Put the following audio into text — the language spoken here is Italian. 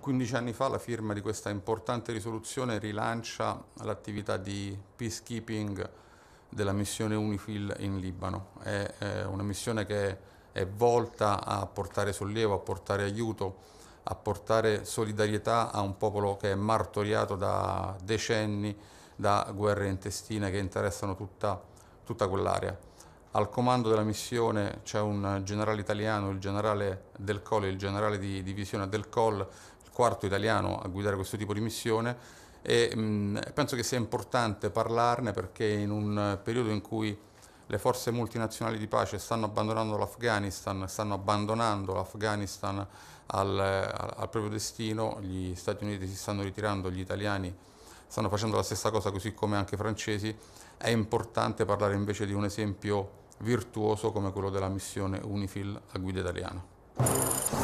15 anni fa la firma di questa importante risoluzione rilancia l'attività di peacekeeping della missione UNIFIL in Libano. È, è una missione che è volta a portare sollievo, a portare aiuto, a portare solidarietà a un popolo che è martoriato da decenni da guerre intestine che interessano tutta, tutta quell'area. Al comando della missione c'è un generale italiano, il generale Del Colle, il generale di divisione Del Colle, quarto italiano a guidare questo tipo di missione e mh, penso che sia importante parlarne perché in un periodo in cui le forze multinazionali di pace stanno abbandonando l'Afghanistan, stanno abbandonando l'Afghanistan al, al, al proprio destino, gli Stati Uniti si stanno ritirando, gli italiani stanno facendo la stessa cosa così come anche i francesi, è importante parlare invece di un esempio virtuoso come quello della missione UNIFIL a guida italiana.